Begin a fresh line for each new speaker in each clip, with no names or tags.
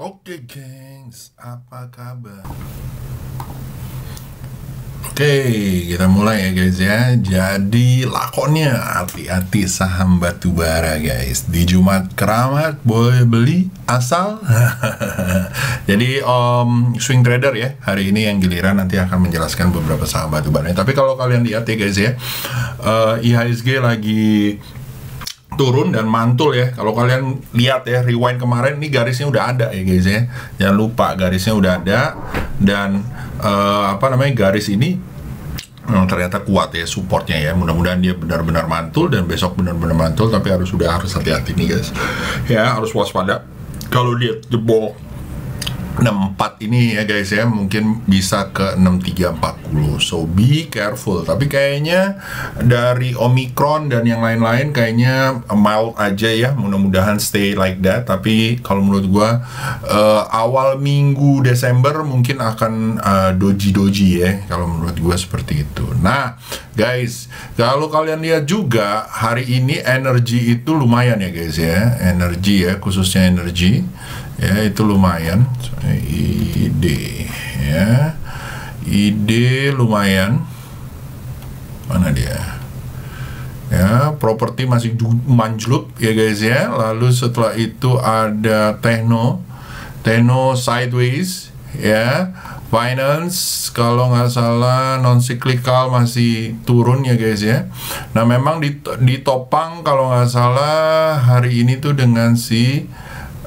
Oke gengs, apa kabar? Oke, kita mulai ya guys ya. Jadi lakonnya hati-hati saham batubara guys. Di Jumat keramat boleh beli asal. Jadi um, swing trader ya hari ini yang giliran nanti akan menjelaskan beberapa saham batubara. Tapi kalau kalian lihat ya guys ya, uh, IHSG lagi turun dan mantul ya. Kalau kalian lihat ya rewind kemarin ini garisnya udah ada ya guys ya. Jangan lupa garisnya udah ada dan uh, apa namanya garis ini hmm, ternyata kuat ya supportnya ya. Mudah-mudahan dia benar-benar mantul dan besok benar-benar mantul tapi harus sudah harus hati-hati nih guys. Ya, harus waspada. Kalau dia jebol 64 ini ya guys ya mungkin bisa ke 6340 so be careful tapi kayaknya dari Omicron dan yang lain-lain kayaknya mild aja ya mudah-mudahan stay like that tapi kalau menurut gua uh, awal minggu Desember mungkin akan eh, doji-doji uh, ya kalau menurut gua seperti itu nah guys kalau kalian lihat juga hari ini energi itu lumayan ya guys ya energi ya khususnya energi ya itu lumayan ide ya ID lumayan mana dia ya properti masih manjlup ya guys ya lalu setelah itu ada techno techno sideways ya finance kalau nggak salah non cyclical masih turun ya guys ya nah memang ditopang kalau nggak salah hari ini tuh dengan si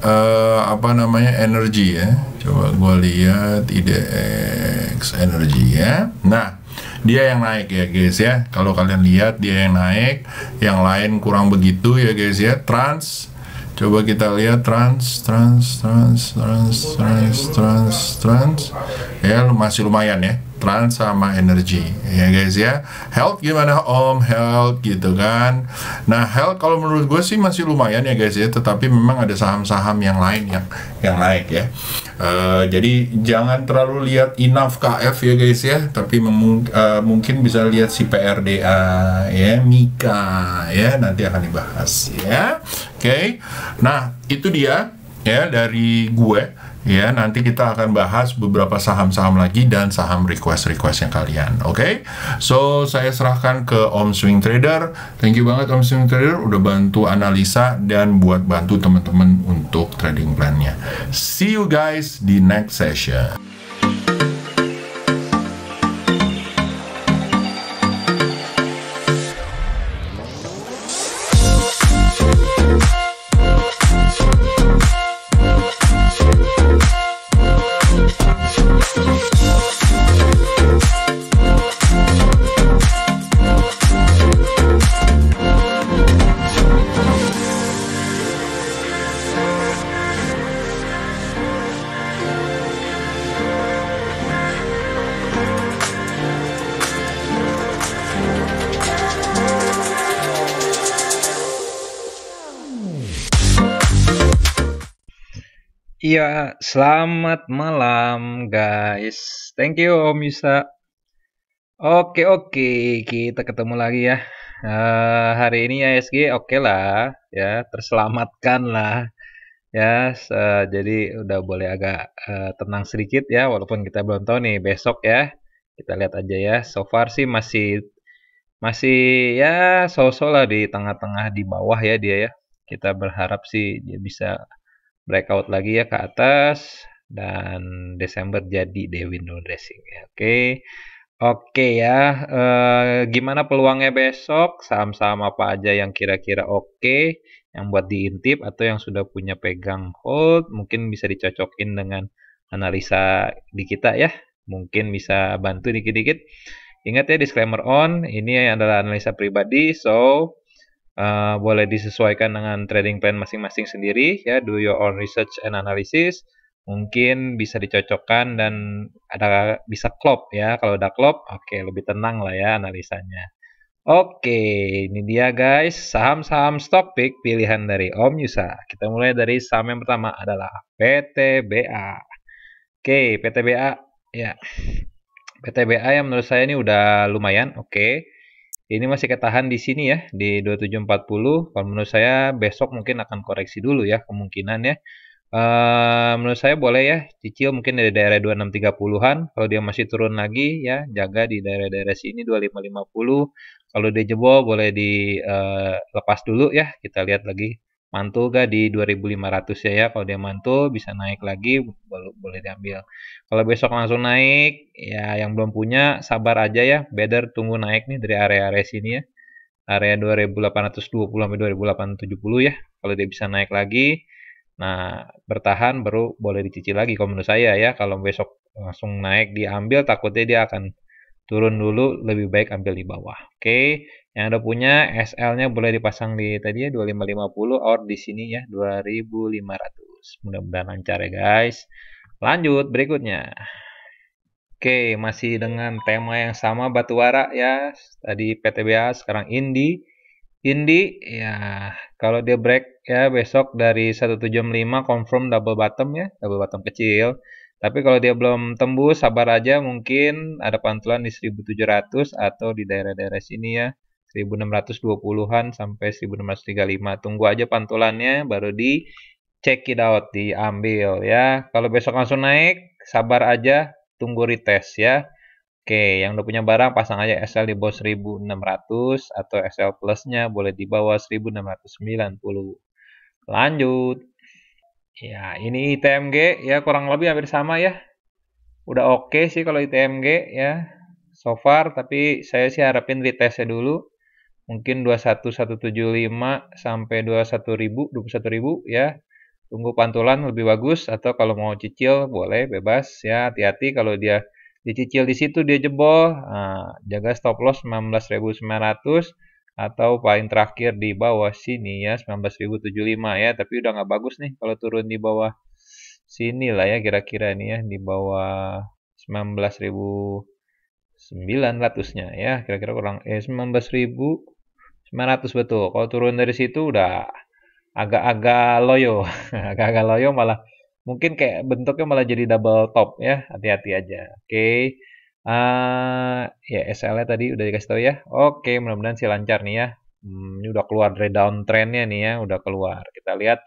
uh, apa namanya energi ya coba gua lihat IDX energi ya nah dia yang naik ya guys ya kalau kalian lihat dia yang naik yang lain kurang begitu ya guys ya trans coba kita lihat trans trans trans trans trans trans trans ya masih lumayan ya trans sama energi ya guys ya health gimana om health gitu kan nah health kalau menurut gue sih masih lumayan ya guys ya tetapi memang ada saham-saham yang lain yang yang naik ya uh, jadi jangan terlalu lihat enough KF ya guys ya tapi memung, uh, mungkin bisa lihat si PRDA ya Mika ya nanti akan dibahas ya oke okay. nah itu dia ya dari gue ya nanti kita akan bahas beberapa saham-saham lagi dan saham request-request yang kalian oke okay? so saya serahkan ke Om Swing Trader thank you banget Om Swing Trader udah bantu analisa dan buat bantu teman-teman untuk trading plannya see you guys di next session
Iya, selamat malam guys. Thank you Om Yusa. Oke oke, kita ketemu lagi ya. Uh, hari ini ASG ya, oke okay lah, ya terselamatkan lah. Ya, uh, jadi udah boleh agak uh, tenang sedikit ya, walaupun kita belum tahu nih besok ya. Kita lihat aja ya. So far sih masih masih ya so di tengah-tengah di bawah ya dia ya. Kita berharap sih dia bisa breakout lagi ya ke atas dan Desember jadi day window dressing ya. Oke. Oke ya, e, gimana peluangnya besok? Saham-saham apa aja yang kira-kira oke, yang buat diintip atau yang sudah punya pegang hold, mungkin bisa dicocokin dengan analisa di kita ya. Mungkin bisa bantu dikit-dikit. Ingat ya disclaimer on, ini adalah analisa pribadi, so Uh, boleh disesuaikan dengan trading plan masing-masing sendiri ya do your own research and analysis mungkin bisa dicocokkan dan ada bisa klop ya kalau udah klop oke okay, lebih tenang lah ya analisanya oke okay, ini dia guys saham-saham stock pick pilihan dari Om Yusa kita mulai dari saham yang pertama adalah PTBA oke okay, PTBA ya PTBA yang menurut saya ini udah lumayan oke okay ini masih ketahan di sini ya di 2740 kalau menurut saya besok mungkin akan koreksi dulu ya kemungkinan ya e, menurut saya boleh ya cicil mungkin dari daerah 2630-an kalau dia masih turun lagi ya jaga di daerah-daerah sini 2550 kalau dia jebol boleh dilepas eh, e, dulu ya kita lihat lagi mantul gak di 2500 ya ya kalau dia mantul bisa naik lagi boleh boleh diambil kalau besok langsung naik ya yang belum punya sabar aja ya better tunggu naik nih dari area-area sini ya area 2820 sampai 2870 ya kalau dia bisa naik lagi nah bertahan baru boleh dicicil lagi kalau menurut saya ya kalau besok langsung naik diambil takutnya dia akan turun dulu lebih baik ambil di bawah oke okay. Yang udah punya SL-nya boleh dipasang di tadi ya 2550 or di sini ya 2500. Mudah-mudahan lancar ya guys. Lanjut berikutnya. Oke, masih dengan tema yang sama batuara ya. Tadi PTBA sekarang Indi. Indi ya kalau dia break ya besok dari 175 confirm double bottom ya, double bottom kecil. Tapi kalau dia belum tembus sabar aja mungkin ada pantulan di 1700 atau di daerah-daerah sini ya. 1620-an sampai 1635. Tunggu aja pantulannya baru di check it out, diambil ya. Kalau besok langsung naik, sabar aja, tunggu retest ya. Oke, yang udah punya barang pasang aja SL di bawah 1600 atau SL plusnya boleh di bawah 1690. Lanjut. Ya, ini ITMG ya kurang lebih hampir sama ya. Udah oke okay sih kalau ITMG ya. So far, tapi saya sih harapin retestnya dulu mungkin 21175 sampai 21000 21000 ya tunggu pantulan lebih bagus atau kalau mau cicil boleh bebas ya hati-hati kalau dia dicicil di situ dia jebol nah, jaga stop loss 19.900 atau paling terakhir di bawah sini ya 19.075 ya tapi udah nggak bagus nih kalau turun di bawah sini lah ya kira-kira ini ya di bawah 19.900 nya ya kira-kira kurang eh 19.000 900 betul. Kalau turun dari situ udah agak-agak loyo, agak-agak loyo malah mungkin kayak bentuknya malah jadi double top ya. Hati-hati aja. Oke. Okay. Uh, eh, ya SL-nya tadi udah dikasih tahu ya. Oke, okay, mudah-mudahan sih lancar nih ya. Hmm, ini udah keluar dari downtrendnya nih ya, udah keluar. Kita lihat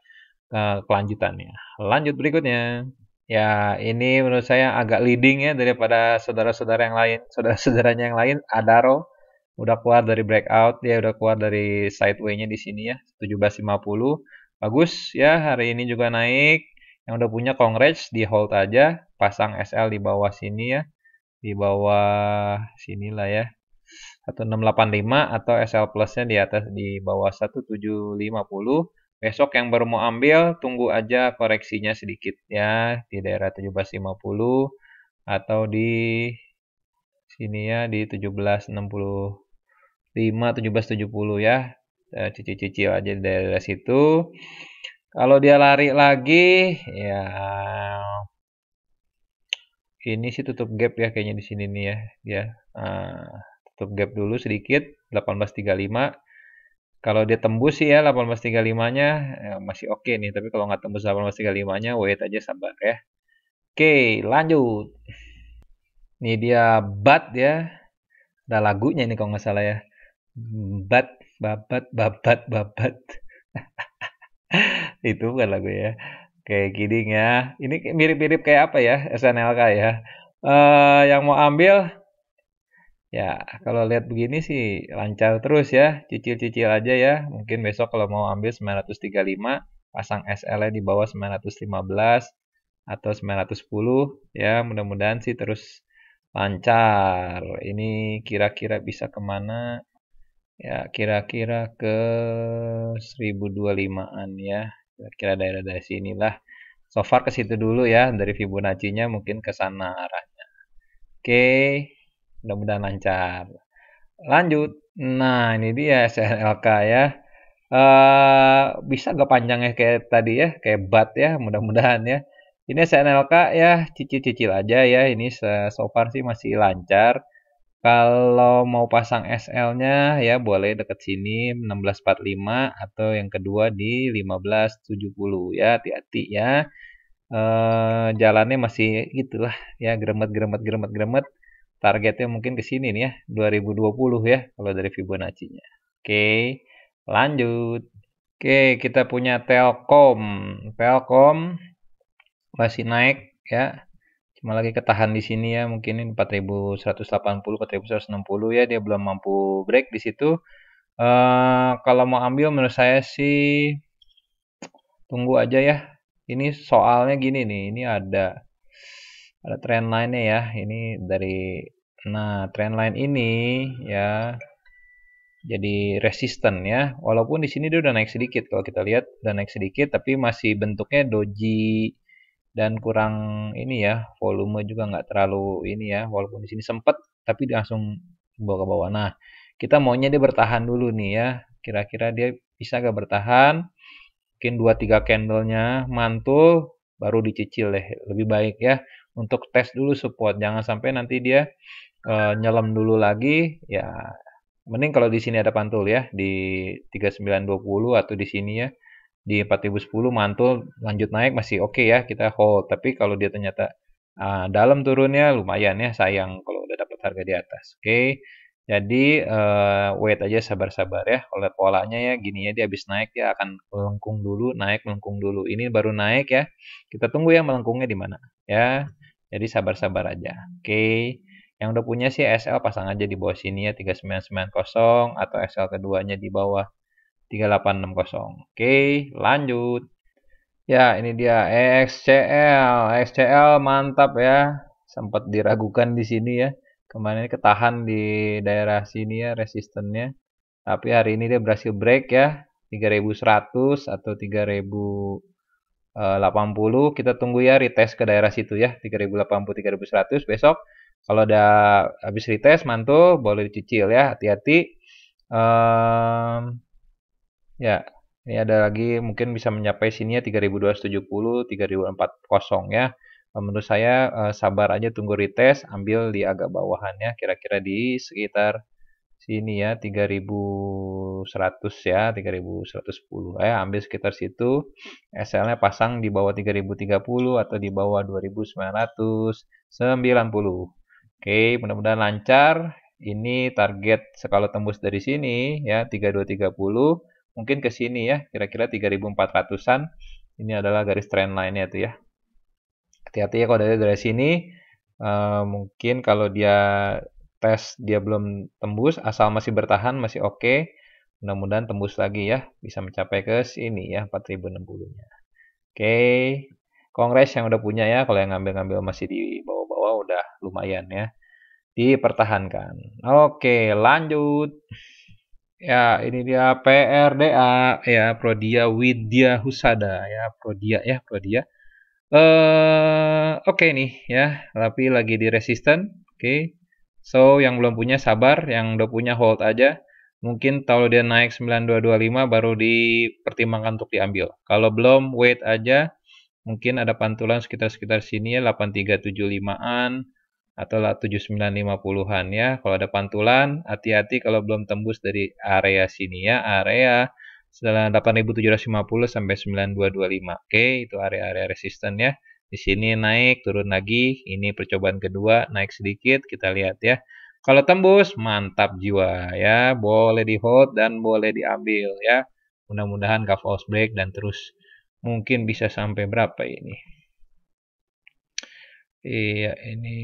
uh, kelanjutannya. Lanjut berikutnya. Ya, ini menurut saya agak leading ya daripada saudara-saudara yang lain, saudara-saudaranya yang lain, Adaro udah keluar dari breakout ya udah keluar dari sideway-nya di sini ya 1750 bagus ya hari ini juga naik yang udah punya congrats di hold aja pasang SL di bawah sini ya di bawah sinilah ya 1685 atau SL plusnya di atas di bawah 1750 besok yang baru mau ambil tunggu aja koreksinya sedikit ya di daerah 1750 atau di sini ya di 1760 5 17 70 ya cuci-cuci eh, aja dari situ kalau dia lari lagi ya ini sih tutup gap ya kayaknya di sini nih ya ya uh, tutup gap dulu sedikit 1835 kalau dia tembus sih ya 1835 nya ya masih oke okay nih tapi kalau nggak tembus 1835 nya wait aja sabar ya oke lanjut ini dia bat ya ada lagunya ini kalau nggak salah ya babat babat babat babat itu bukan lagu ya kayak gini ya ini mirip-mirip kayak apa ya SNLK ya uh, yang mau ambil ya kalau lihat begini sih lancar terus ya cicil-cicil aja ya mungkin besok kalau mau ambil 935 pasang SL di bawah 915 atau 910 ya mudah-mudahan sih terus lancar ini kira-kira bisa kemana ya kira-kira ke 1025-an ya kira-kira daerah dari sinilah so far ke situ dulu ya dari Fibonacci-nya mungkin ke sana arahnya oke mudah-mudahan lancar lanjut nah ini dia SLK ya uh, bisa gak ya kayak tadi ya kayak bat ya mudah-mudahan ya ini SNLK ya cicil-cicil aja ya ini so far sih masih lancar kalau mau pasang SL-nya ya boleh dekat sini 1645 atau yang kedua di 1570 ya hati-hati ya. E, jalannya masih gitulah ya geremet-geremet-geremet-geremet Targetnya mungkin ke sini nih ya 2020 ya kalau dari Fibonacci-nya. Oke, lanjut. Oke, kita punya Telkom. Telkom masih naik ya cuma lagi ketahan di sini ya mungkin ini 4180 4160 ya dia belum mampu break di situ uh, kalau mau ambil menurut saya sih tunggu aja ya ini soalnya gini nih ini ada ada trend line-nya ya ini dari nah trend line ini ya jadi resisten ya walaupun di sini dia udah naik sedikit kalau kita lihat udah naik sedikit tapi masih bentuknya doji dan kurang ini ya volume juga nggak terlalu ini ya walaupun di sini sempet tapi langsung bawa ke bawah nah kita maunya dia bertahan dulu nih ya kira-kira dia bisa gak bertahan mungkin 2-3 candlenya mantul baru dicicil deh lebih baik ya untuk tes dulu support jangan sampai nanti dia e, nyelam dulu lagi ya mending kalau di sini ada pantul ya di 3920 atau di sini ya di 4010 mantul lanjut naik masih oke okay ya kita hold tapi kalau dia ternyata uh, dalam turunnya lumayan ya sayang kalau udah dapat harga di atas oke okay? jadi uh, wait aja sabar-sabar ya oleh polanya ya gini ya dia habis naik ya akan melengkung dulu naik melengkung dulu ini baru naik ya kita tunggu ya melengkungnya di mana ya jadi sabar-sabar aja oke okay? yang udah punya sih SL pasang aja di bawah sini ya 3990 atau SL keduanya di bawah 3860. Oke, lanjut. Ya, ini dia EXCL. EXCL mantap ya. Sempat diragukan di sini ya. Kemarin ketahan di daerah sini ya resistennya. Tapi hari ini dia berhasil break ya. 3100 atau 3080. Eh, Kita tunggu ya retest ke daerah situ ya. 3080 3100 besok. Kalau udah habis retest mantul boleh dicicil ya. Hati-hati. Um, Ya, ini ada lagi mungkin bisa mencapai sini ya 3270, 3040 ya. Eh, menurut saya eh, sabar aja tunggu retest, ambil di agak bawahannya kira-kira di sekitar sini ya 3100 ya 3110 eh ambil sekitar situ SL nya pasang di bawah 3030 atau di bawah 2990 oke mudah-mudahan lancar ini target kalau tembus dari sini ya 3230 mungkin ke sini ya, kira-kira 3400-an. Ini adalah garis trend line tuh ya. Hati-hati ya kalau dari dari sini, uh, eh, mungkin kalau dia tes dia belum tembus, asal masih bertahan masih oke. Okay. Mudah-mudahan tembus lagi ya, bisa mencapai ke sini ya 4060-nya. Oke. Okay. Kongres yang udah punya ya, kalau yang ngambil-ngambil masih di bawah-bawah udah lumayan ya. Dipertahankan. Oke, okay, lanjut. Ya, ini dia PRDA ya, Prodia Widya Husada ya, Prodia ya, Prodia. Eh, uh, oke okay nih ya, tapi lagi di resisten. Oke. Okay. So, yang belum punya sabar, yang udah punya hold aja. Mungkin kalau dia naik 9225 baru dipertimbangkan untuk diambil. Kalau belum wait aja. Mungkin ada pantulan sekitar-sekitar sini ya 8375-an atau 7950-an ya. Kalau ada pantulan, hati-hati kalau belum tembus dari area sini ya, area 8750 sampai 9225. Oke, itu area-area resisten ya. Di sini naik, turun lagi. Ini percobaan kedua, naik sedikit, kita lihat ya. Kalau tembus, mantap jiwa ya. Boleh di hold dan boleh diambil ya. Mudah-mudahan cover break dan terus mungkin bisa sampai berapa ini? Iya ini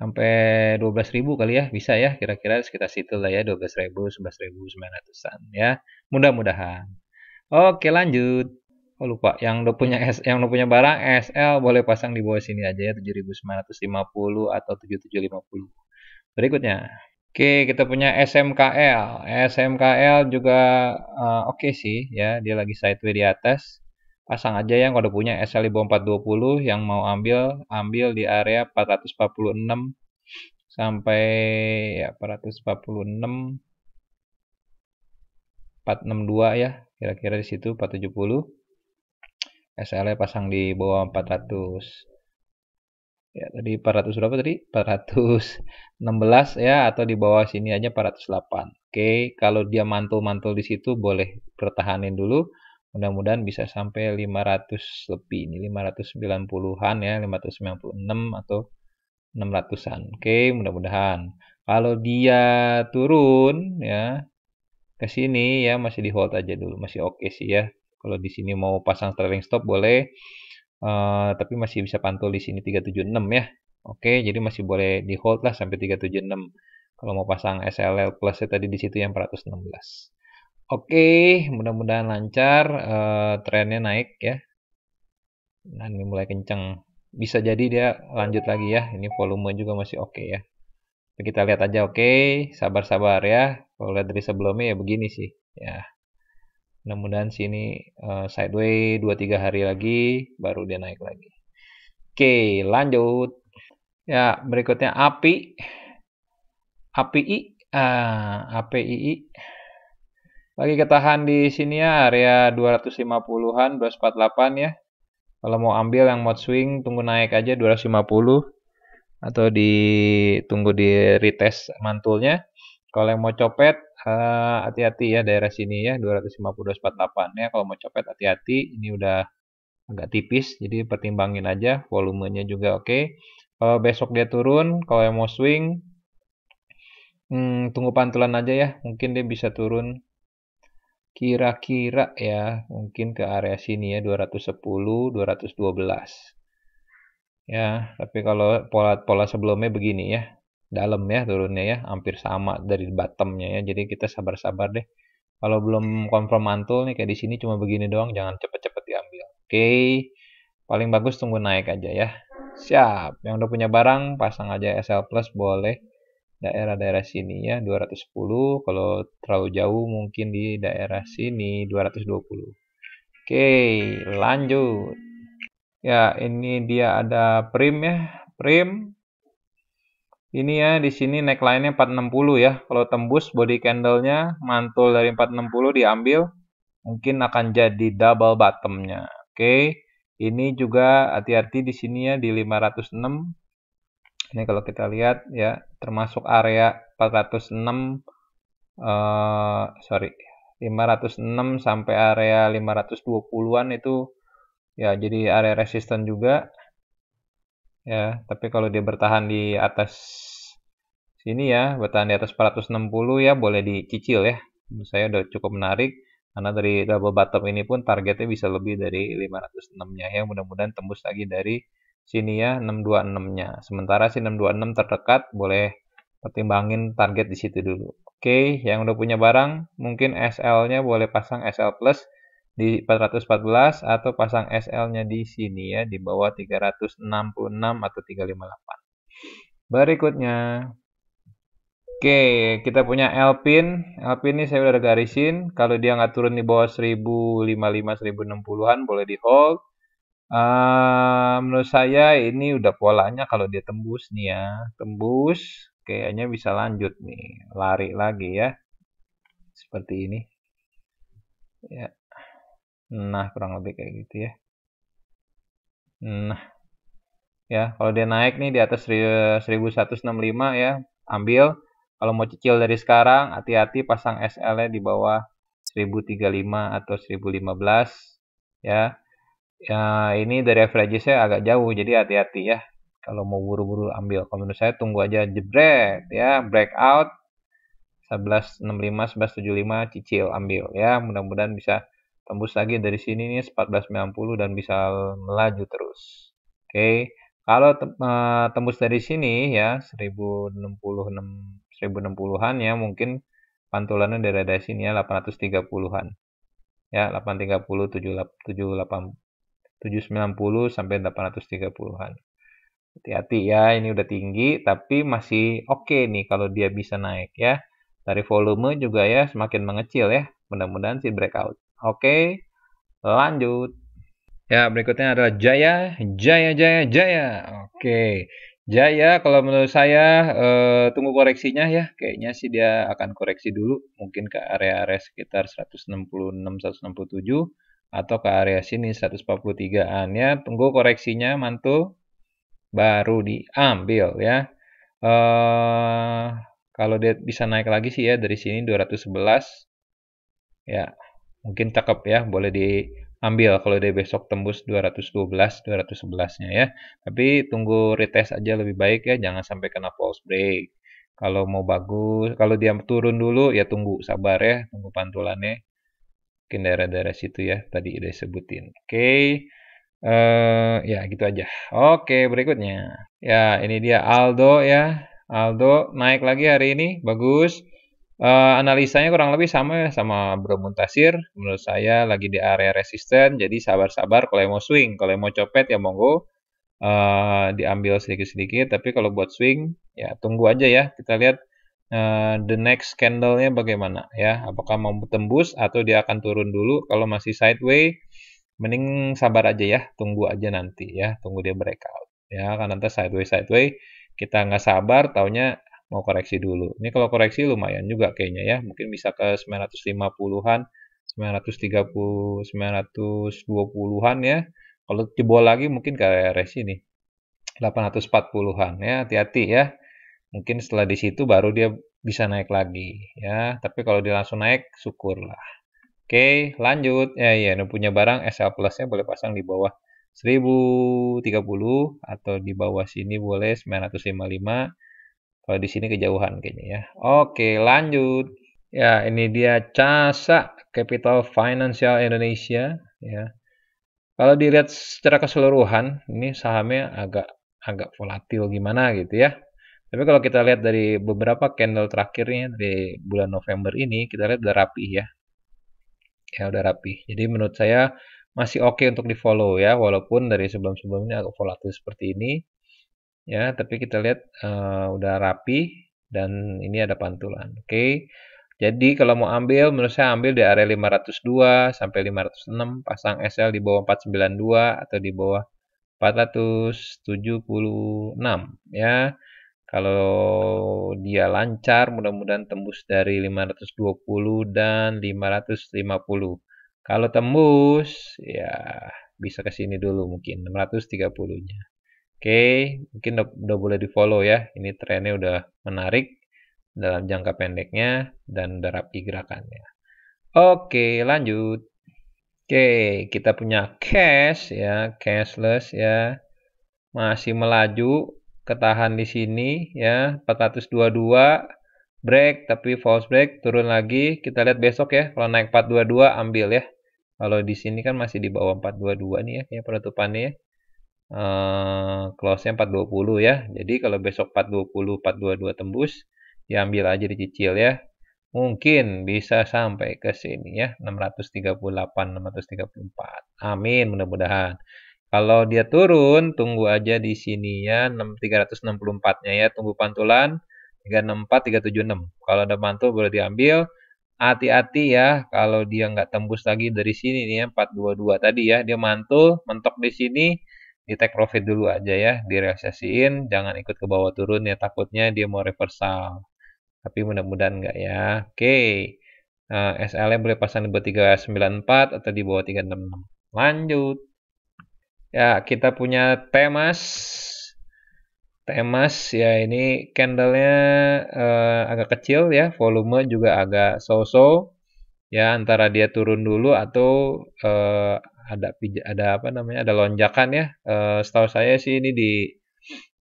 sampai 12.000 kali ya bisa ya kira-kira sekitar situ lah ya 12.000 11.900an ya mudah-mudahan oke lanjut oh lupa yang udah punya S, yang udah punya barang SL boleh pasang di bawah sini aja ya 7.950 atau 7.750 berikutnya oke kita punya SMKL SMKL juga uh, oke okay sih ya dia lagi sideways di atas pasang aja yang udah punya sl 420 yang mau ambil ambil di area 446 sampai ya 446 462 ya kira-kira di situ 470 sl pasang di bawah 400 ya tadi 400 berapa tadi 416 ya atau di bawah sini aja 408 Oke kalau dia mantul-mantul di situ boleh pertahanin dulu mudah-mudahan bisa sampai 500 lebih ini 590-an ya 596 atau 600-an oke mudah-mudahan kalau dia turun ya ke sini ya masih di hold aja dulu masih oke okay sih ya kalau di sini mau pasang trailing stop boleh uh, tapi masih bisa pantul di sini 376 ya oke okay, jadi masih boleh di hold lah sampai 376 kalau mau pasang SLL plus ya, tadi di situ yang 416 Oke, mudah-mudahan lancar, uh, trennya naik ya. Nah, ini mulai kenceng. Bisa jadi dia lanjut lagi ya. Ini volume juga masih oke okay ya. Kita lihat aja, oke. Sabar-sabar ya. Kalau lihat dari sebelumnya ya begini sih. Ya. Mudah-mudahan sini uh, sideways 2-3 hari lagi, baru dia naik lagi. Oke, lanjut. Ya, berikutnya API. API. Ah, APII. Lagi ketahan di sini ya, area 250-an, 248 ya. Kalau mau ambil yang mod swing, tunggu naik aja 250. Atau ditunggu di retest mantulnya. Kalau yang mau copet, eh, hati-hati uh, ya daerah sini ya, 250-248 ya. Kalau mau copet hati-hati, ini udah agak tipis, jadi pertimbangin aja, volumenya juga oke. Okay. Kalau besok dia turun, kalau yang mau swing, hmm, tunggu pantulan aja ya, mungkin dia bisa turun kira-kira ya mungkin ke area sini ya 210 212 ya tapi kalau pola pola sebelumnya begini ya dalam ya turunnya ya hampir sama dari bottomnya ya jadi kita sabar-sabar deh kalau belum confirm mantul nih kayak di sini cuma begini doang jangan cepet-cepet diambil oke okay. paling bagus tunggu naik aja ya siap yang udah punya barang pasang aja SL plus boleh daerah-daerah sini ya 210 kalau terlalu jauh mungkin di daerah sini 220 oke lanjut ya ini dia ada prim ya prim ini ya di sini neckline-nya 460 ya kalau tembus body candlenya mantul dari 460 diambil mungkin akan jadi double bottomnya oke ini juga hati-hati di sini ya di 506 ini kalau kita lihat ya termasuk area 406 eh, sorry 506 sampai area 520-an itu ya jadi area resisten juga ya tapi kalau dia bertahan di atas sini ya bertahan di atas 460 ya boleh dicicil ya menurut saya udah cukup menarik karena dari double bottom ini pun targetnya bisa lebih dari 506 nya ya mudah-mudahan tembus lagi dari sini ya 626-nya. Sementara si 626 terdekat boleh pertimbangin target di situ dulu. Oke, yang udah punya barang mungkin SL-nya boleh pasang SL plus di 414 atau pasang SL-nya di sini ya di bawah 366 atau 358. Berikutnya Oke, kita punya Alpin. Alpin ini saya udah garisin. Kalau dia nggak turun di bawah 1055, 1060-an, boleh di hold menurut saya ini udah polanya kalau dia tembus nih ya, tembus kayaknya bisa lanjut nih, lari lagi ya, seperti ini. Ya, nah kurang lebih kayak gitu ya. Nah, ya kalau dia naik nih di atas 1165 ya, ambil. Kalau mau cicil dari sekarang, hati-hati pasang SL-nya di bawah 1035 atau 1015 ya ya ini dari average saya agak jauh jadi hati-hati ya kalau mau buru-buru ambil kalau menurut saya tunggu aja jebret ya breakout 1165 1175 cicil ambil ya mudah-mudahan bisa tembus lagi dari sini nih 1490 dan bisa melaju terus oke kalau eh, tembus dari sini ya 1066 1060-an ya mungkin pantulannya dari dari sini ya 830-an ya 830 78 790 sampai 830-an. Hati-hati ya, ini udah tinggi tapi masih oke okay nih kalau dia bisa naik ya. Dari volume juga ya semakin mengecil ya. Mudah-mudahan sih breakout. Oke. Okay, lanjut. Ya, berikutnya adalah Jaya, Jaya, Jaya, Jaya. Oke. Okay. Jaya kalau menurut saya eh, tunggu koreksinya ya. Kayaknya sih dia akan koreksi dulu mungkin ke area-area sekitar 166 167 atau ke area sini 143an ya tunggu koreksinya mantul baru diambil ya eh kalau dia bisa naik lagi sih ya dari sini 211 ya mungkin cakep ya boleh diambil kalau dia besok tembus 212 211 nya ya tapi tunggu retest aja lebih baik ya jangan sampai kena false break kalau mau bagus kalau dia turun dulu ya tunggu sabar ya tunggu pantulannya mungkin daerah-daerah situ ya tadi udah sebutin oke okay. uh, eh, ya gitu aja oke okay, berikutnya ya ini dia Aldo ya Aldo naik lagi hari ini bagus uh, analisanya kurang lebih sama ya sama Bro Muntasir menurut saya lagi di area resisten jadi sabar-sabar kalau mau swing kalau mau copet ya monggo uh, diambil sedikit-sedikit tapi kalau buat swing ya tunggu aja ya kita lihat Eh, the next candlenya bagaimana ya apakah mau tembus atau dia akan turun dulu kalau masih sideways mending sabar aja ya tunggu aja nanti ya tunggu dia breakout ya karena nanti sideways sideways kita nggak sabar taunya mau koreksi dulu ini kalau koreksi lumayan juga kayaknya ya mungkin bisa ke 950-an 930 920-an ya kalau jebol lagi mungkin ke area sini 840-an ya hati-hati ya mungkin setelah di situ baru dia bisa naik lagi ya tapi kalau dia langsung naik syukurlah oke lanjut ya ya ini punya barang SL plusnya boleh pasang di bawah 1030 atau di bawah sini boleh 955 kalau di sini kejauhan kayaknya ya oke lanjut ya ini dia Casa Capital Financial Indonesia ya kalau dilihat secara keseluruhan ini sahamnya agak agak volatil gimana gitu ya tapi kalau kita lihat dari beberapa candle terakhirnya di bulan November ini, kita lihat udah rapi ya. Ya udah rapi. Jadi menurut saya masih oke okay untuk di follow ya, walaupun dari sebelum-sebelumnya agak volatil seperti ini. Ya, tapi kita lihat uh, udah rapi dan ini ada pantulan. Oke. Okay. Jadi kalau mau ambil, menurut saya ambil di area 502 sampai 506, pasang SL di bawah 492 atau di bawah 476 ya kalau dia lancar, mudah-mudahan tembus dari 520 dan 550. Kalau tembus, ya bisa ke sini dulu mungkin 630-nya. Oke, mungkin udah, udah boleh di-follow ya. Ini trennya udah menarik dalam jangka pendeknya dan udah rapi gerakannya. Oke, lanjut. Oke, kita punya cash ya, cashless ya. Masih melaju ketahan di sini ya 422 break tapi false break turun lagi kita lihat besok ya kalau naik 422 ambil ya kalau di sini kan masih di bawah 422 nih ya kayak penutupannya ya uh, close-nya 420 ya jadi kalau besok 420 422 tembus diambil ya aja dicicil ya mungkin bisa sampai ke sini ya 638 634 amin mudah-mudahan kalau dia turun, tunggu aja di sini ya, 364-nya ya, tunggu pantulan 364, 376. Kalau ada pantul boleh diambil. Hati-hati ya, kalau dia nggak tembus lagi dari sini nih ya, 422 tadi ya, dia mantul, mentok di sini, di take profit dulu aja ya, direalisasiin, jangan ikut ke bawah turun ya, takutnya dia mau reversal. Tapi mudah-mudahan nggak ya. Oke, okay. uh, eh, sl boleh pasang di bawah 394 atau di bawah 366. Lanjut. Ya, kita punya Temas. Temas ya ini candlenya uh, agak kecil ya, volume juga agak so-so. Ya, antara dia turun dulu atau uh, ada ada apa namanya? ada lonjakan ya. Uh, setahu saya sih ini di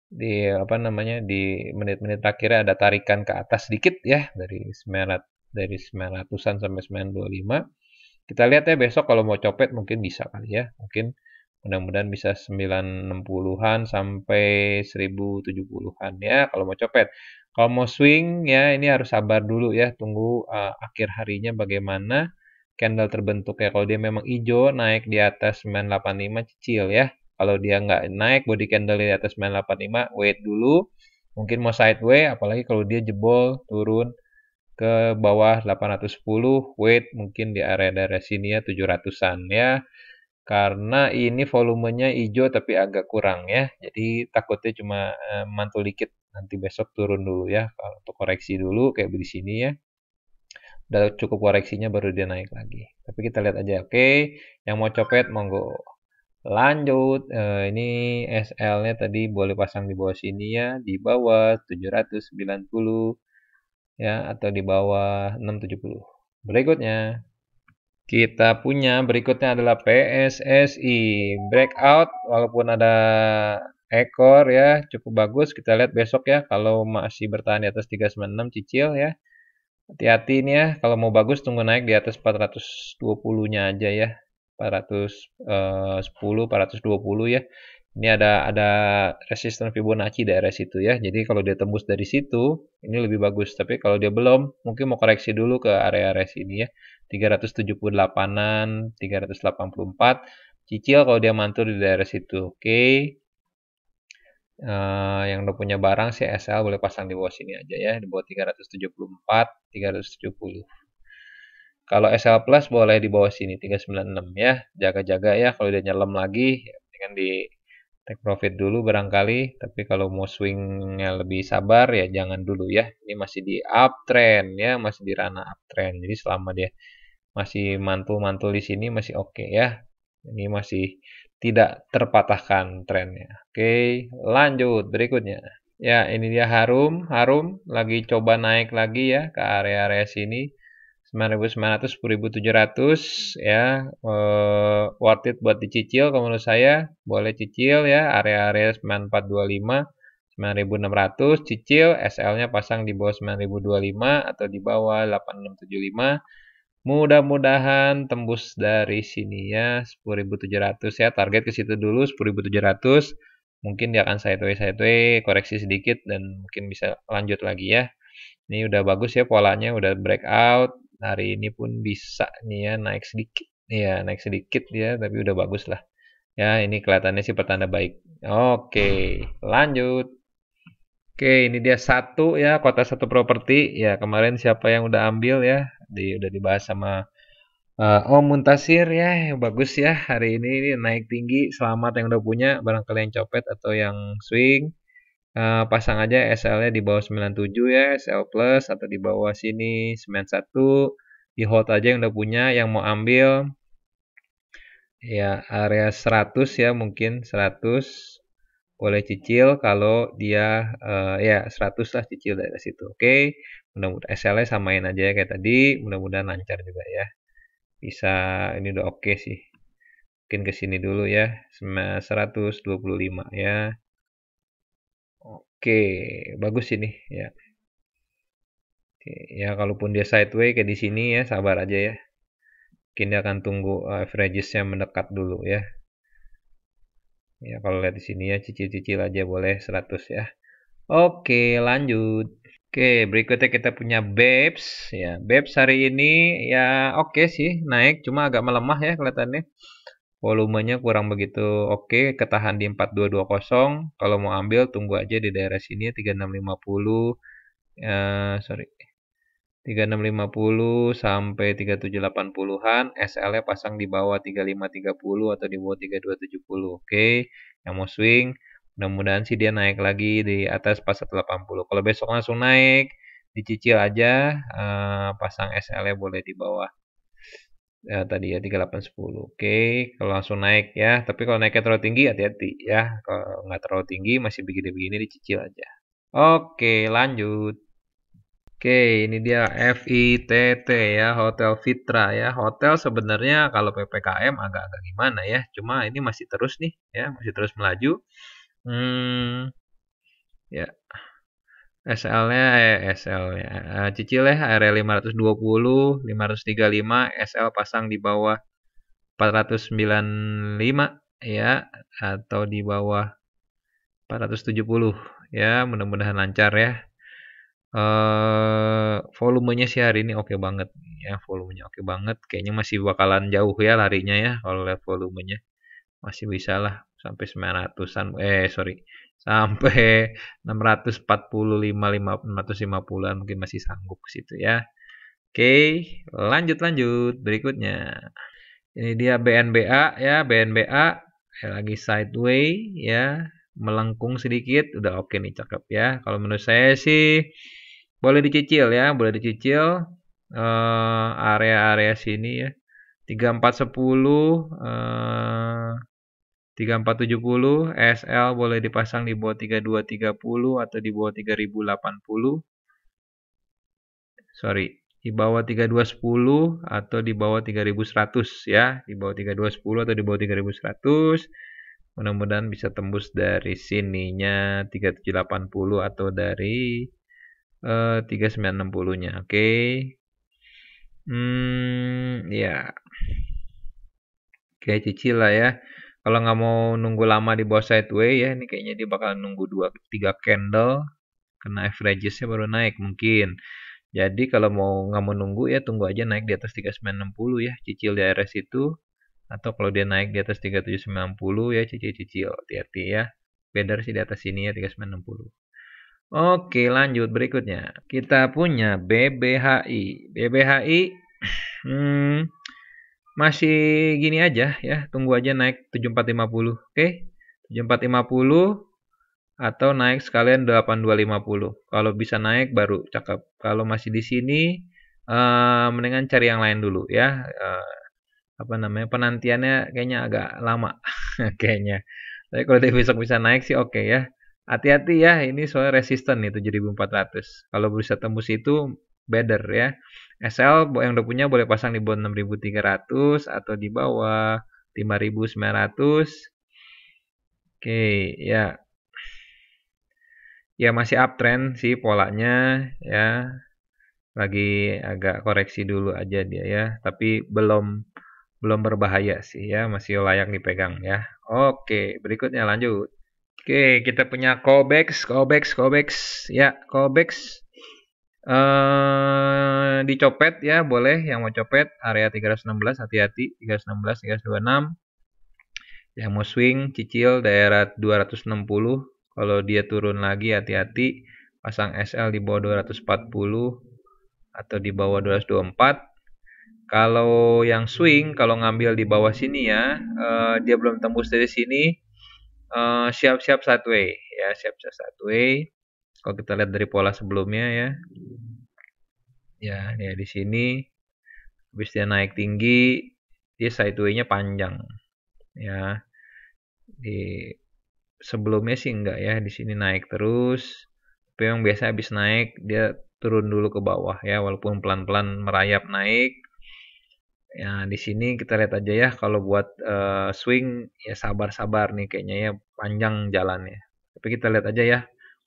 di apa namanya di menit-menit terakhir ada tarikan ke atas sedikit ya dari 900 dari 900-an sampai 925. Kita lihat ya besok kalau mau copet mungkin bisa kali ya. Mungkin mudah-mudahan bisa 960-an sampai 1070-an ya kalau mau copet kalau mau swing ya ini harus sabar dulu ya tunggu uh, akhir harinya bagaimana candle terbentuk ya kalau dia memang hijau naik di atas 985 cicil ya kalau dia nggak naik body candle di atas 985 wait dulu mungkin mau sideways. apalagi kalau dia jebol turun ke bawah 810 wait mungkin di area-area sini ya 700-an ya karena ini volumenya hijau tapi agak kurang ya. Jadi takutnya cuma eh, mantul dikit. Nanti besok turun dulu ya. Untuk koreksi dulu kayak di sini ya. Udah cukup koreksinya baru dia naik lagi. Tapi kita lihat aja. Oke, yang mau copet monggo. Lanjut, eh, ini SL-nya tadi boleh pasang di bawah sini ya, di bawah 790 ya atau di bawah 670. Berikutnya kita punya berikutnya adalah PSSI breakout walaupun ada ekor ya cukup bagus kita lihat besok ya kalau masih bertahan di atas 396 cicil ya hati-hati nih ya kalau mau bagus tunggu naik di atas 420 nya aja ya 410 420 eh, ya ini ada ada resisten Fibonacci daerah situ ya jadi kalau dia tembus dari situ ini lebih bagus tapi kalau dia belum mungkin mau koreksi dulu ke area-area sini ya 378-an, 384. Cicil kalau dia mantul di daerah situ. Oke. Okay. Uh, eh, yang udah punya barang SL boleh pasang di bawah sini aja ya, di bawah 374, 370. Kalau SL Plus boleh di bawah sini 396 ya. Jaga-jaga ya kalau dia nyelam lagi ya, dengan di take profit dulu barangkali tapi kalau mau swingnya lebih sabar ya jangan dulu ya ini masih di uptrend ya masih di ranah uptrend jadi selama dia masih mantul-mantul di sini masih oke okay ya ini masih tidak terpatahkan trennya oke okay, lanjut berikutnya ya ini dia harum harum lagi coba naik lagi ya ke area-area sini 9.900 10.700 ya uh, worth it buat dicicil kalau menurut saya boleh cicil ya area-area 9425 9600 cicil SL-nya pasang di bawah 9025 atau di bawah 8675 mudah-mudahan tembus dari sini ya 10700 ya target ke situ dulu 10700 mungkin dia akan sideways sideways koreksi sedikit dan mungkin bisa lanjut lagi ya ini udah bagus ya polanya udah breakout hari ini pun bisa nih ya naik sedikit ya naik sedikit ya tapi udah bagus lah ya ini kelihatannya sih pertanda baik oke lanjut oke ini dia satu ya kota satu properti ya kemarin siapa yang udah ambil ya di, udah dibahas sama uh, Om Muntasir ya bagus ya hari ini, ini naik tinggi selamat yang udah punya barangkali yang copet atau yang swing Eh, pasang aja SL-nya di bawah 97 ya, SL plus atau di bawah sini 91 di hold aja yang udah punya yang mau ambil ya area 100 ya mungkin 100 boleh cicil kalau dia uh, ya 100 lah cicil dari situ oke okay. mudah-mudahan SL-nya samain aja ya kayak tadi mudah-mudahan lancar juga ya bisa ini udah oke okay sih mungkin kesini dulu ya 125 ya Oke, bagus ini ya. Oke, ya kalaupun dia sideways kayak di sini ya, sabar aja ya. Mungkin dia akan tunggu eh, averagesnya mendekat dulu ya. Ya kalau lihat di sini ya cicil-cicil aja boleh 100 ya. Oke, lanjut. Oke, berikutnya kita punya Babes ya. Babes hari ini ya oke okay sih, naik cuma agak melemah ya kelihatannya volumenya kurang begitu oke, ketahan di 4220. Kalau mau ambil tunggu aja di daerah sini 3650 eh sorry 3650 sampai 3780-an, SL-nya pasang di bawah 3530 atau di bawah 3270. Oke, yang mau swing mudah-mudahan sih dia naik lagi di atas pas 180. Kalau besok langsung naik dicicil aja eh, pasang SL-nya boleh di bawah ya, tadi ya 3810 oke kalau langsung naik ya tapi kalau naiknya terlalu tinggi hati-hati ya kalau nggak terlalu tinggi masih begini-begini dicicil aja oke lanjut oke ini dia FITT ya Hotel Fitra ya hotel sebenarnya kalau PPKM agak-agak gimana ya cuma ini masih terus nih ya masih terus melaju hmm ya SL-nya eh SL ya. Eh, cicil ya area 520, 535, SL pasang di bawah 495 ya atau di bawah 470 ya, mudah-mudahan lancar ya. Eh volumenya sih hari ini oke okay banget ya, volumenya oke okay banget. Kayaknya masih bakalan jauh ya larinya ya kalau lihat volumenya. Masih bisa lah sampai 900-an eh sorry sampai 645 650-an mungkin masih sanggup ke situ ya. Oke, lanjut lanjut berikutnya. Ini dia BNBA ya, BNBA ya lagi sideways ya, melengkung sedikit udah oke nih cakep ya. Kalau menurut saya sih boleh dicicil ya, boleh dicicil eh, area-area uh, sini ya. 3410 eh uh, 3470 SL boleh dipasang di bawah 3230 atau di bawah 3080 sorry di bawah 3210 atau di bawah 3100 ya di bawah 3210 atau di bawah 3100 mudah-mudahan bisa tembus dari sininya 3780 atau dari uh, 3960 nya oke okay. hmm ya yeah. oke okay, cicil lah ya kalau nggak mau nunggu lama di bawah sideway ya, ini kayaknya dia bakal nunggu 2 3 candle kena averagesnya baru naik mungkin. Jadi kalau mau nggak mau nunggu ya tunggu aja naik di atas 3960 ya, cicil di RS itu. atau kalau dia naik di atas 3790 ya cicil-cicil hati-hati ya. Beda sih di atas sini ya 3960. Oke, lanjut berikutnya. Kita punya BBHI. BBHI hmm, masih gini aja ya, tunggu aja naik 7450, oke? Okay? 7450 atau naik sekalian 8250. Kalau bisa naik baru cakep. Kalau masih di sini uh, mendingan cari yang lain dulu ya. Uh, apa namanya? Penantiannya kayaknya agak lama kayaknya. Tapi kalau dia besok bisa naik sih oke okay ya. Hati-hati ya, ini soal resisten nih 7400. Kalau bisa tembus itu better ya. SL yang udah punya boleh pasang di bawah 6300 atau di bawah 5900. Oke, okay, ya. Ya masih uptrend sih polanya ya. Lagi agak koreksi dulu aja dia ya, tapi belum belum berbahaya sih ya, masih layak dipegang ya. Oke, okay, berikutnya lanjut. Oke, okay, kita punya Cobex, Cobex, Cobex. Ya, Cobex eh dicopet ya boleh yang mau copet area 316 hati-hati 316 326 yang mau swing cicil daerah 260 kalau dia turun lagi hati-hati pasang SL di bawah 240 atau di bawah 224 kalau yang swing, kalau ngambil di bawah sini ya, uh, dia belum tembus dari sini, eh, siap-siap uh, siap ya, siap-siap satu way. Kalau kita lihat dari pola sebelumnya ya. Ya, ya di sini habis dia naik tinggi, dia sideway-nya panjang. Ya. Di sebelumnya sih enggak ya, di sini naik terus. Tapi yang biasa habis naik dia turun dulu ke bawah ya, walaupun pelan-pelan merayap naik. Ya, di sini kita lihat aja ya kalau buat uh, swing ya sabar-sabar nih kayaknya ya panjang jalannya. Tapi kita lihat aja ya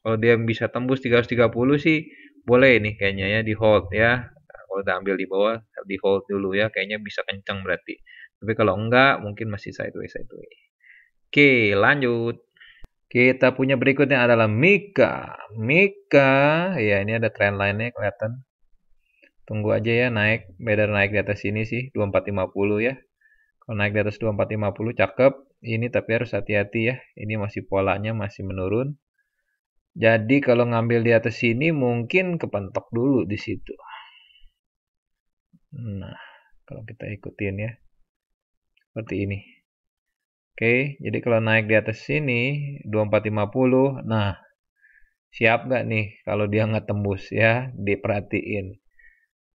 kalau dia bisa tembus 330 sih boleh ini kayaknya ya di hold ya kalau udah ambil di bawah di hold dulu ya kayaknya bisa kencang berarti tapi kalau enggak mungkin masih sideways sideways oke lanjut kita punya berikutnya adalah Mika Mika ya ini ada trend line-nya kelihatan tunggu aja ya naik beda naik di atas sini sih 2450 ya kalau naik di atas 2450 cakep ini tapi harus hati-hati ya ini masih polanya masih menurun jadi kalau ngambil di atas sini mungkin kepentok dulu di situ. Nah, kalau kita ikutin ya. Seperti ini. Oke, jadi kalau naik di atas sini 2450. Nah, siap nggak nih kalau dia nggak tembus ya, diperhatiin.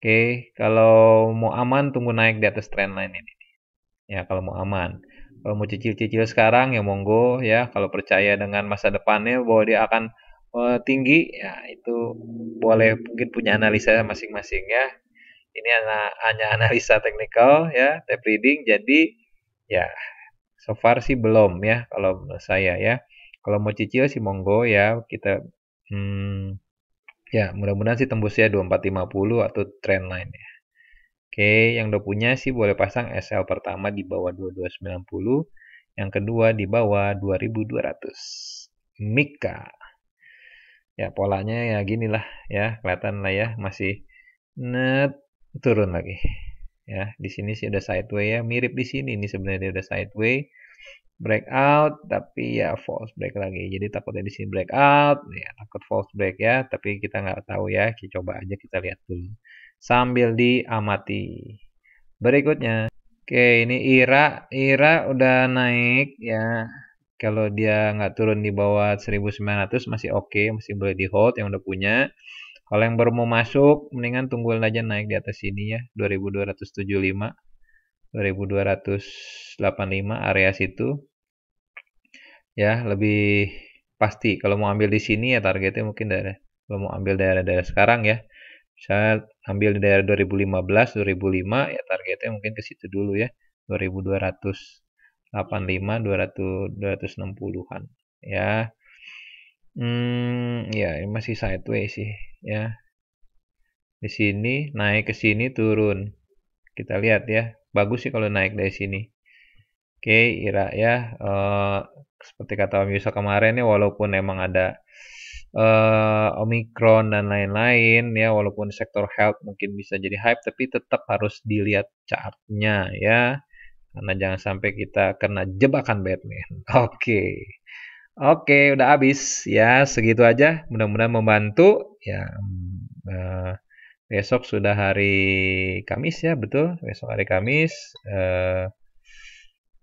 Oke, kalau mau aman tunggu naik di atas trendline ini. Ya, kalau mau aman kalau mau cicil-cicil sekarang ya monggo ya kalau percaya dengan masa depannya bahwa dia akan uh, tinggi ya itu boleh mungkin punya analisa masing-masing ya ini hanya analisa teknikal ya tape reading jadi ya so far sih belum ya kalau saya ya kalau mau cicil sih monggo ya kita hmm, ya mudah-mudahan sih tembusnya 2450 atau trend line ya oke yang udah punya sih boleh pasang SL pertama di bawah 2290 yang kedua di bawah 2200 Mika ya polanya ya gini lah ya kelihatan lah ya masih net turun lagi ya di sini sih udah sideway ya mirip di sini ini sebenarnya udah sideway breakout tapi ya false break lagi jadi takutnya di sini breakout ya takut false break ya tapi kita nggak tahu ya kita coba aja kita lihat dulu sambil diamati berikutnya oke ini Ira Ira udah naik ya kalau dia nggak turun di bawah 1900 masih oke okay, masih boleh di hold yang udah punya kalau yang baru mau masuk mendingan tungguin aja naik di atas sini ya 2275 2285 area situ ya lebih pasti kalau mau ambil di sini ya targetnya mungkin daerah kalau mau ambil daerah-daerah sekarang ya Saya ambil di daerah 2015 2005 ya targetnya mungkin ke situ dulu ya 2200 85 200 260-an ya. Hmm, ya ini masih sideways sih ya. Di sini naik ke sini turun. Kita lihat ya. Bagus sih kalau naik dari sini. Oke, Ira ya. Uh, seperti kata Om Yusa kemarin ya walaupun emang ada uh, Omicron dan lain-lain ya walaupun sektor health mungkin bisa jadi hype tapi tetap harus dilihat chartnya ya karena jangan sampai kita kena jebakan Batman. Oke. Okay. Oke, okay, udah habis ya. Segitu aja. Mudah-mudahan membantu. Ya, eh, besok sudah hari Kamis ya, betul. Besok hari Kamis. Uh,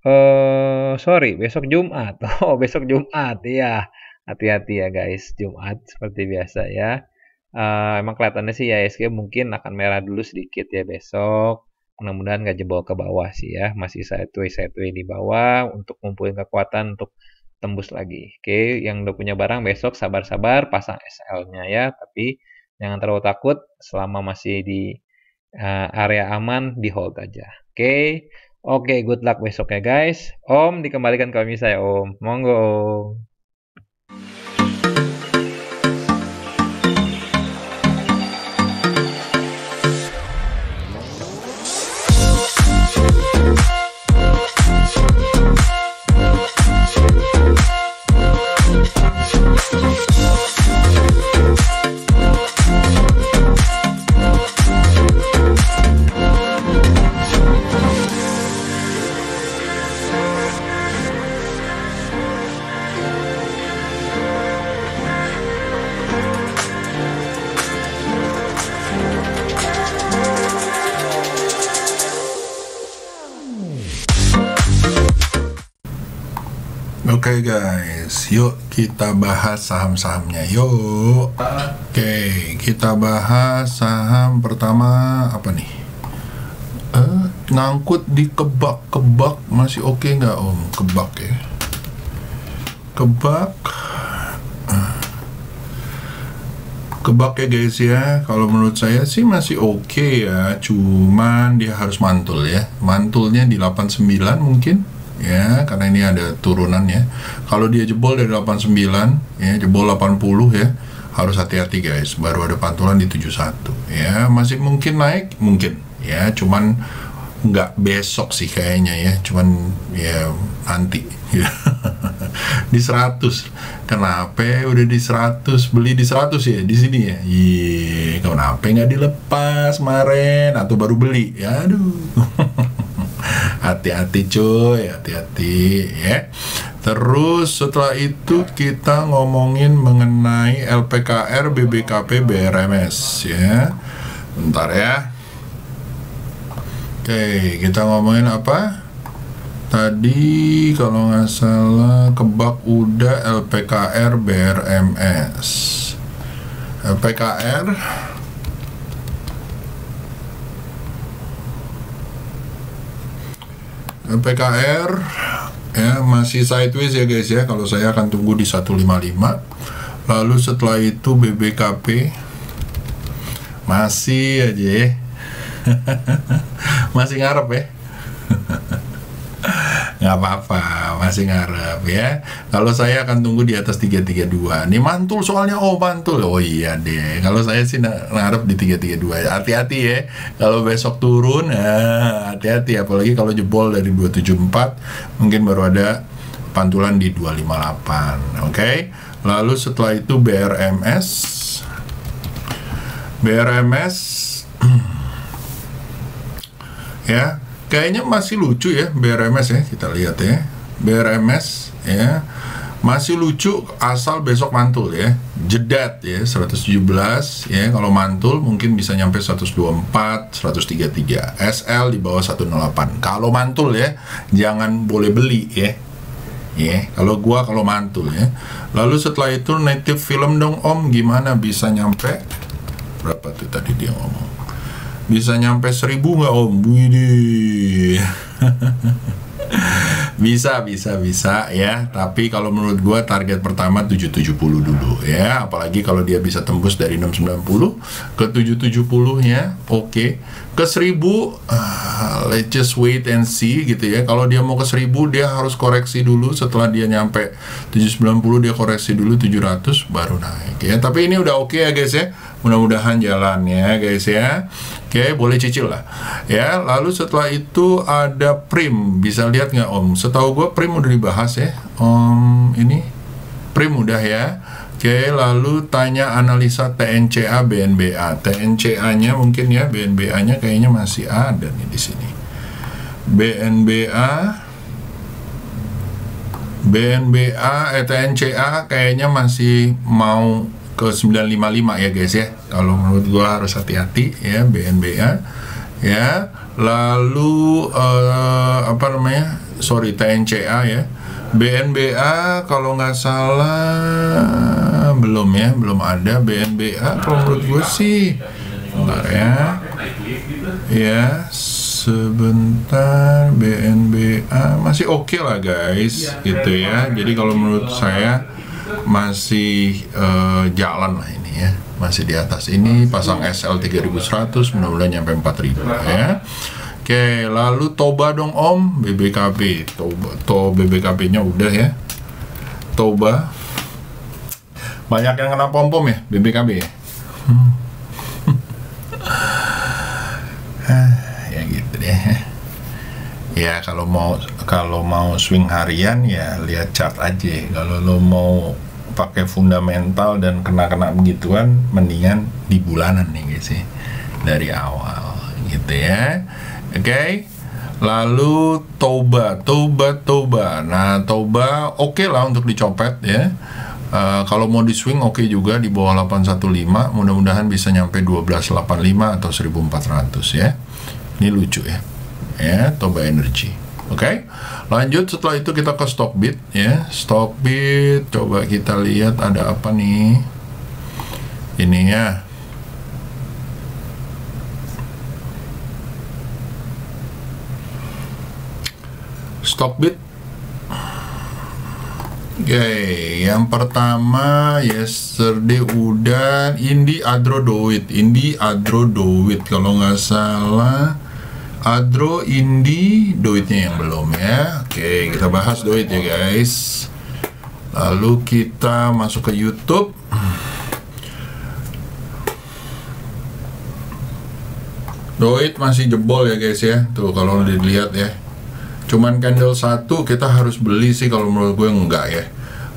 uh, sorry, besok Jumat. Oh, besok Jumat. ya. hati-hati ya guys. Jumat seperti biasa ya. Uh, emang kelihatannya sih ya ISG mungkin akan merah dulu sedikit ya besok mudah-mudahan gak jebol ke bawah sih ya masih sideways sideways di bawah untuk ngumpulin kekuatan untuk tembus lagi oke yang udah punya barang besok sabar-sabar pasang SL-nya ya tapi jangan terlalu takut selama masih di uh, area aman di hold aja oke oke good luck besok ya guys Om dikembalikan ke saya Om monggo
Oke okay guys, yuk kita bahas saham-sahamnya yuk. Oke, okay, kita bahas saham pertama apa nih? Nangkut eh, ngangkut di kebak-kebak masih oke okay nggak om? Kebak ya. Kebak. Kebak ya guys ya, kalau menurut saya sih masih oke okay ya, cuman dia harus mantul ya. Mantulnya di 89 mungkin ya karena ini ada turunan ya kalau dia jebol dari 89 ya jebol 80 ya harus hati-hati guys baru ada pantulan di 71 ya masih mungkin naik mungkin ya cuman nggak besok sih kayaknya ya cuman ya nanti ya. di 100 kenapa udah di 100 beli di 100 ya di sini ya iya kenapa nggak dilepas kemarin atau baru beli ya aduh hati-hati cuy hati-hati ya terus setelah itu kita ngomongin mengenai LPKR BBKP BRMS ya bentar ya oke kita ngomongin apa tadi kalau nggak salah kebak udah LPKR BRMS LPKR PKR ya masih sideways ya guys ya kalau saya akan tunggu di 155 lalu setelah itu BBKP masih aja ya masih ngarep ya nggak apa-apa masih ngarep ya. Kalau saya akan tunggu di atas 332. ini mantul soalnya oh mantul. Oh iya deh. Kalau saya sih ngarep di 332. Ya, hati-hati ya. Kalau besok turun ya, hati-hati eh, apalagi kalau jebol dari 274 mungkin baru ada pantulan di 258. Oke. Okay? Lalu setelah itu BRMS BRMS ya kayaknya masih lucu ya BRMS ya kita lihat ya BRMS ya masih lucu asal besok mantul ya jedat ya 117 ya kalau mantul mungkin bisa nyampe 124 133 SL di bawah 108 kalau mantul ya jangan boleh beli ya ya kalau gua kalau mantul ya lalu setelah itu native film dong om gimana bisa nyampe berapa tuh tadi dia ngomong bisa nyampe 1000 nggak om Widih bisa bisa bisa ya tapi kalau menurut gue target pertama 770 dulu ya apalagi kalau dia bisa tembus dari 690 ke 770 ya oke okay ke seribu uh, let's just wait and see gitu ya kalau dia mau ke seribu dia harus koreksi dulu setelah dia nyampe 790 dia koreksi dulu 700 baru naik ya tapi ini udah oke okay ya guys ya mudah-mudahan jalan ya guys ya oke okay, boleh cicil lah ya lalu setelah itu ada prim bisa lihat nggak om setahu gue prim udah dibahas ya om ini prim udah ya Oke, lalu tanya analisa TNCA BNBA. TNCA-nya mungkin ya, BNBA-nya kayaknya masih ada nih di sini. BNBA BNBA eh, TNCA kayaknya masih mau ke 955 ya guys ya. Kalau menurut gua harus hati-hati ya BNBA ya. Lalu eh, apa namanya? Sorry TNCA ya BNBA kalau nggak salah belum ya, belum ada BNBA kalau menurut gue sih. Bentar ya. Ya, sebentar BNBA masih oke okay lah guys gitu ya. Jadi kalau menurut saya masih uh, jalan lah ini ya. Masih di atas ini pasang SL 3100 mudah-mudahan nyampe 4000 ya. Oke, lalu Toba dong Om, BBKB. Toba, to BBKB-nya udah ya. Toba. Banyak yang kena pom-pom ya, BBKB ya. Hmm. ya gitu deh. Ya kalau mau kalau mau swing harian ya lihat chart aja. Kalau lo mau pakai fundamental dan kena-kena begituan mendingan di bulanan nih guys ya dari awal gitu ya Oke. Okay? Lalu Toba, Toba, Toba. Nah, Toba oke okay lah untuk dicopet ya. Uh, kalau mau di swing oke okay juga di bawah 815, mudah-mudahan bisa nyampe 1285 atau 1400 ya. Ini lucu ya. Ya, Toba Energy. Oke. Okay? Lanjut setelah itu kita ke bit ya. bit coba kita lihat ada apa nih. Ini ya Stockbit Oke, okay, yang pertama yesterday udah Indi Adro Doit, Indi Adro Doit kalau nggak salah Adro Indi Doitnya yang belum ya. Oke, okay, kita bahas Doit ya guys. Lalu kita masuk ke YouTube. Doit masih jebol ya guys ya. Tuh kalau dilihat ya cuman candle satu kita harus beli sih kalau menurut gue enggak ya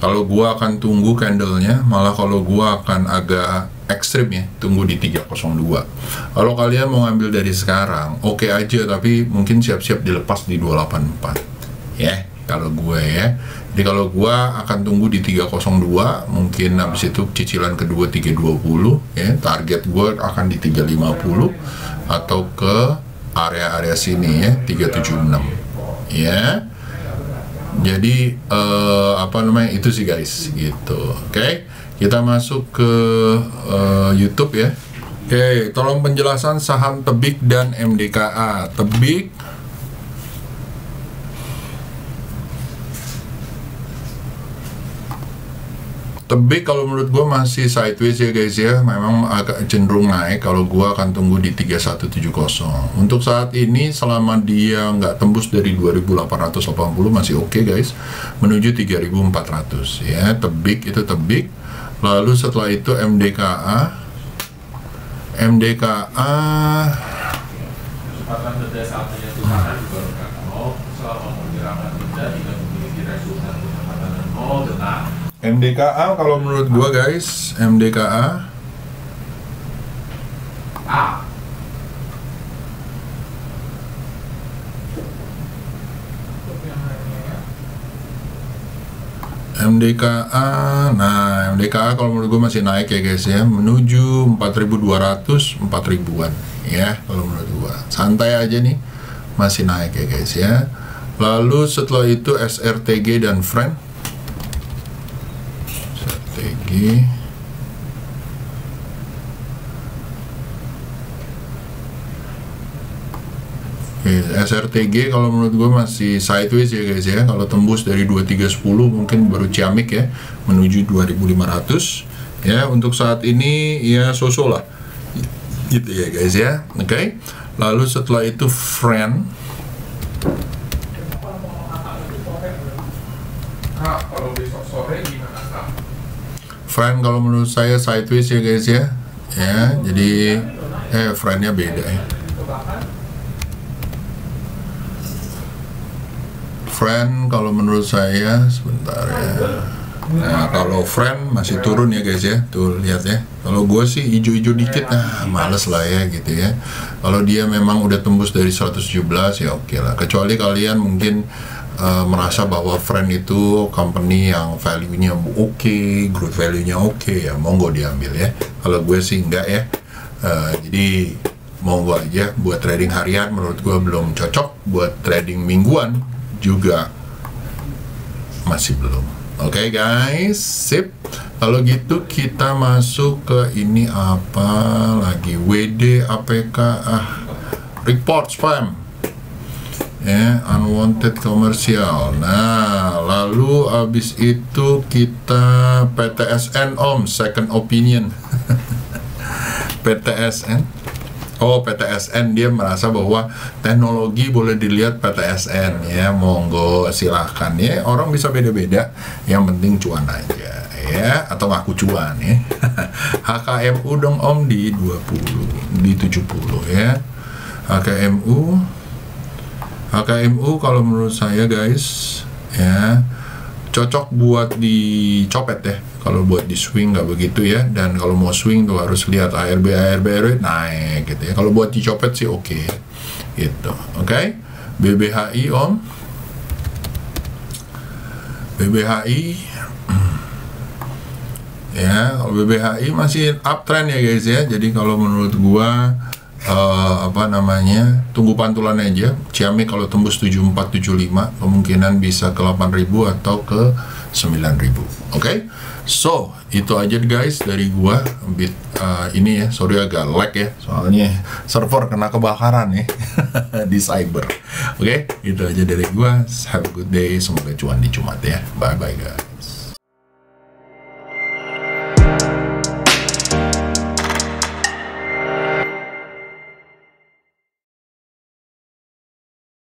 kalau gue akan tunggu candlenya malah kalau gue akan agak ekstrim ya tunggu di 302 kalau kalian mau ngambil dari sekarang oke okay aja tapi mungkin siap-siap dilepas di 284 ya yeah, kalau gue ya jadi kalau gue akan tunggu di 302 mungkin habis itu cicilan kedua 320 ya target gue akan di 350 atau ke area-area sini ya 376 ya jadi uh, apa namanya itu sih guys gitu oke okay? kita masuk ke uh, YouTube ya oke okay, tolong penjelasan saham tebik dan MDKA tebik Tebik kalau menurut gue masih sideways ya guys ya, memang agak cenderung naik kalau gue akan tunggu di 3170. Untuk saat ini selama dia nggak tembus dari 2880 masih oke okay guys, menuju 3400 ya, Tebik itu Tebik. Lalu setelah itu MDKA, MDKA ah. Oh, MDKA kalau menurut gua guys, MDKA a MDKA, nah MDKA kalau menurut gue masih naik ya guys ya, menuju 4200, 4000-an ya kalau menurut gue, santai aja nih, masih naik ya guys ya. Lalu setelah itu SRTG dan Friend, lagi Oke, SRTG kalau menurut gue masih sideways ya guys ya. Kalau tembus dari 2310 mungkin baru ciamik ya menuju 2500 ya. Untuk saat ini ya sosolah Gitu ya guys ya. Oke. Okay. Lalu setelah itu friend friend kalau menurut saya sideways ya guys ya ya jadi eh friendnya beda ya friend kalau menurut saya sebentar ya Nah, kalau friend masih turun ya guys ya. Tuh lihat ya. Kalau gue sih hijau-hijau dikit nah males lah ya gitu ya. Kalau dia memang udah tembus dari 117 ya oke okay lah. Kecuali kalian mungkin uh, merasa bahwa friend itu company yang value-nya oke, okay, growth value-nya oke okay, ya monggo diambil ya. Kalau gue sih enggak ya. Uh, jadi monggo aja buat trading harian menurut gue belum cocok, buat trading mingguan juga masih belum. Oke okay, guys, sip. Kalau gitu kita masuk ke ini apa lagi WD APK ah report spam ya unwanted komersial. Nah, lalu habis itu kita PTSN Om second opinion. PTSN. Oh, PTSN dia merasa bahwa teknologi boleh dilihat PTSN ya, monggo silahkan ya. Orang bisa beda-beda, yang penting cuan aja ya atau ngaku cuan ya. HKMU dong Om di 20 di 70 ya. HKMU HKMU kalau menurut saya guys ya cocok buat dicopet ya kalau buat di swing nggak begitu ya dan kalau mau swing tuh harus lihat ARB ARB rate naik gitu ya kalau buat dicopet sih oke okay. gitu oke okay? BBHI om BBHI ya BBHI masih uptrend ya guys ya jadi kalau menurut gua uh, apa namanya tunggu pantulan aja Ciamik kalau tembus 7475 kemungkinan bisa ke 8000 atau ke 9000 oke okay? so itu aja guys dari gua bit uh, ini ya sorry agak lag ya soalnya server kena kebakaran ya di cyber oke okay? itu aja dari gua have a good day semoga cuan di Jumat ya bye bye guys